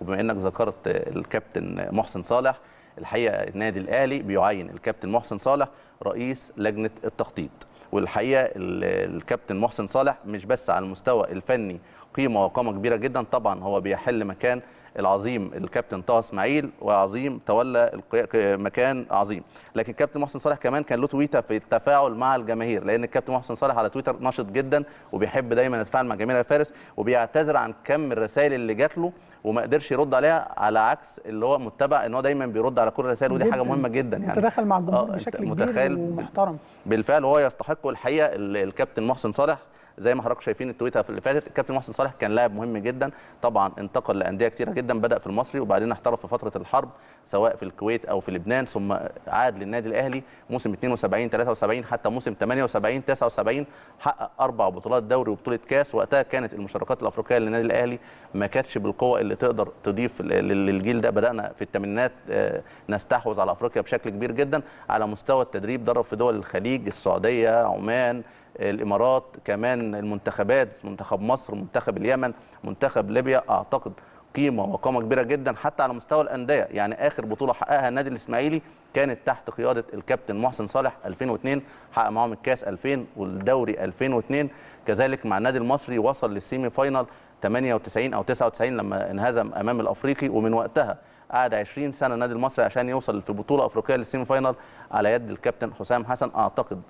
وبما انك ذكرت الكابتن محسن صالح الحقيقه النادي الاهلي بيعين الكابتن محسن صالح رئيس لجنه التخطيط والحقيقه الكابتن محسن صالح مش بس على المستوى الفني قيمه وقامه كبيره جدا طبعا هو بيحل مكان العظيم الكابتن طه اسماعيل وعظيم تولى مكان عظيم لكن الكابتن محسن صالح كمان كان له تويتر في التفاعل مع الجماهير لان الكابتن محسن صالح على تويتر نشط جدا وبيحب دايما يتفاعل مع جماهير الفارس وبيعتذر عن كم الرسائل اللي جات له وما قدرش يرد عليها على عكس اللي هو متبع ان هو دايما بيرد على كل الرسائل ودي حاجه مهمه جدا يعني متداخل مع الجمهور آه، بشكل كبير ومحترم بالفعل هو يستحق الحقيقه الكابتن محسن صالح زي ما حضراتكم شايفين التويته اللي فاتت الكابتن محسن صالح كان لاعب مهم جدا طبعا انتقل لانديه كثيره جدا بدا في المصري وبعدين احترف في فتره الحرب سواء في الكويت او في لبنان ثم عاد للنادي الاهلي موسم 72 73 حتى موسم 78 79 حقق اربع بطولات دوري وبطوله كاس وقتها كانت المشاركات الافريقيه للنادي الاهلي ما كانتش بالقوه اللي تقدر تضيف للجيل ده بدانا في الثمانينات آه، نستحوذ على افريقيا بشكل كبير جدا على مستوى التدريب درب في دول الخليج السعوديه عمان الامارات كمان المنتخبات منتخب مصر منتخب اليمن منتخب ليبيا اعتقد قيمه وقامه كبيره جدا حتى على مستوى الانديه يعني اخر بطوله حققها النادي الاسماعيلي كانت تحت قياده الكابتن محسن صالح 2002 حقق معاهم الكاس 2000 والدوري 2002 كذلك مع النادي المصري وصل للسيمي فاينل 98 او 99 لما انهزم امام الافريقي ومن وقتها قعد 20 سنه النادي المصري عشان يوصل في بطوله افريقيه للسيمي فاينل على يد الكابتن حسام حسن اعتقد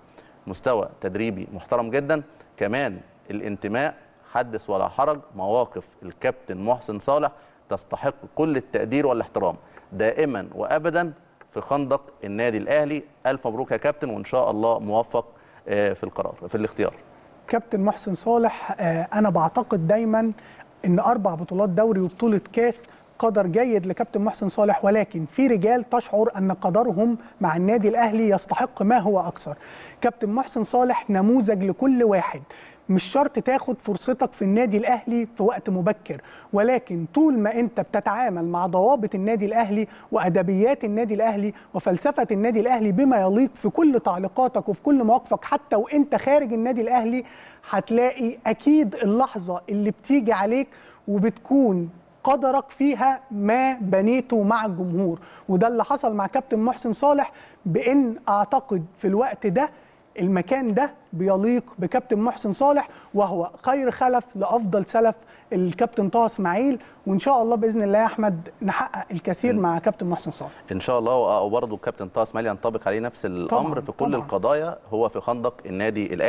مستوى تدريبي محترم جدا كمان الانتماء حدث ولا حرج مواقف الكابتن محسن صالح تستحق كل التقدير والاحترام دائما وابدا في خندق النادي الاهلي الف مبروك يا كابتن وان شاء الله موفق آه، في القرار في الاختيار كابتن محسن صالح آه، انا بعتقد دايما ان اربع بطولات دوري وبطوله كاس قدر جيد لكابتن محسن صالح ولكن في رجال تشعر ان قدرهم مع النادي الاهلي يستحق ما هو اكثر كابتن محسن صالح نموذج لكل واحد مش شرط تاخد فرصتك في النادي الاهلي في وقت مبكر ولكن طول ما انت بتتعامل مع ضوابط النادي الاهلي وادبيات النادي الاهلي وفلسفه النادي الاهلي بما يليق في كل تعليقاتك وفي كل مواقفك حتى وانت خارج النادي الاهلي هتلاقي اكيد اللحظه اللي بتيجي عليك وبتكون قدرك فيها ما بنيته مع الجمهور وده اللي حصل مع كابتن محسن صالح بان اعتقد في الوقت ده المكان ده بيليق بكابتن محسن صالح وهو خير خلف لافضل سلف الكابتن طه اسماعيل وان شاء الله باذن الله يا احمد نحقق الكثير مع كابتن محسن صالح ان شاء الله وبرضه كابتن طه اسماعيل ينطبق عليه نفس الامر طبعًا في كل طبعًا. القضايا هو في خندق النادي الاهلي